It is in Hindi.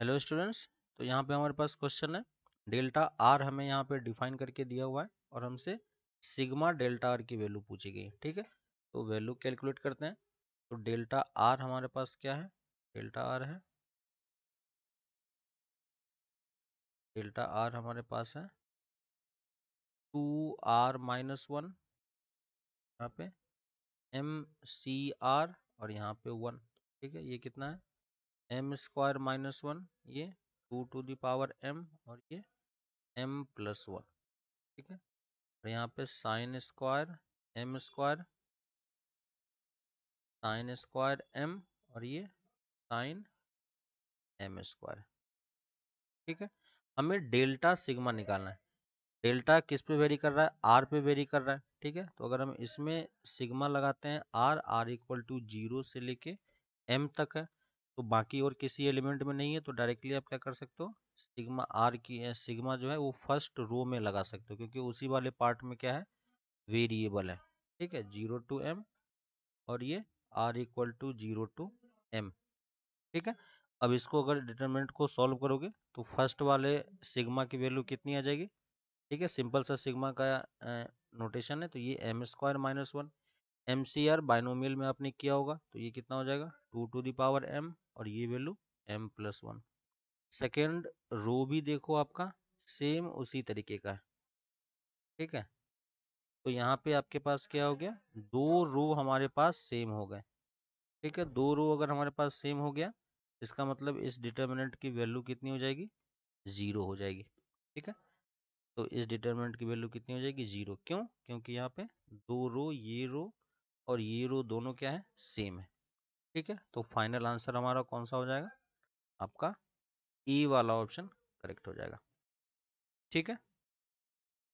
हेलो स्टूडेंट्स तो यहाँ पे हमारे पास क्वेश्चन है डेल्टा आर हमें यहाँ पे डिफाइन करके दिया हुआ है और हमसे सिग्मा डेल्टा आर की वैल्यू पूछी गई ठीक है तो वैल्यू कैलकुलेट करते हैं तो डेल्टा आर हमारे पास क्या है डेल्टा आर है डेल्टा आर हमारे पास है टू आर माइनस वन यहाँ पे एम सी आर और यहाँ पे वन ठीक है ये कितना है एम स्क्वायर माइनस वन ये टू टू दावर एम और ये एम प्लस वन ठीक है और यहाँ पे sine square m square sine square m और ये साइन एम स्क्वायर ठीक है हमें डेल्टा सिग्मा निकालना है डेल्टा किस पे वेरी कर रहा है आर पे वेरी कर रहा है ठीक है तो अगर हम इसमें सिग्मा लगाते हैं r r equal to zero से लेके एम तक है तो बाकी और किसी एलिमेंट में नहीं है तो डायरेक्टली आप क्या कर सकते हो सिग्मा आर की सिग्मा जो है वो फर्स्ट रो में लगा सकते हो क्योंकि उसी वाले पार्ट में क्या है वेरिएबल है ठीक है जीरो टू एम और ये r equal to zero two m ठीक है अब इसको अगर डिटर्मिनेंट को सॉल्व करोगे तो फर्स्ट वाले सिग्मा की वैल्यू कितनी आ जाएगी ठीक है सिंपल सा सिग्मा का नोटेशन है तो ये m square minus one m C r binomial में आपने किया होगा तो ये कितना हो जाएगा टू टू दावर एम और ये value m plus one second row भी देखो आपका सेम उसी तरीके का है ठीक है तो यहाँ पे आपके पास क्या हो गया दो रो हमारे पास सेम हो गए ठीक है दो रो अगर हमारे पास सेम हो गया इसका मतलब इस डिटर्मिनेंट की वैल्यू कितनी हो जाएगी ज़ीरो हो जाएगी ठीक है तो इस डिटर्मिनेंट की वैल्यू कितनी हो जाएगी ज़ीरो क्यों क्योंकि यहाँ पे दो रो ये रो और ये रो दोनों क्या है सेम है ठीक है तो फाइनल आंसर हमारा कौन सा हो जाएगा आपका ई वाला ऑप्शन करेक्ट हो जाएगा ठीक है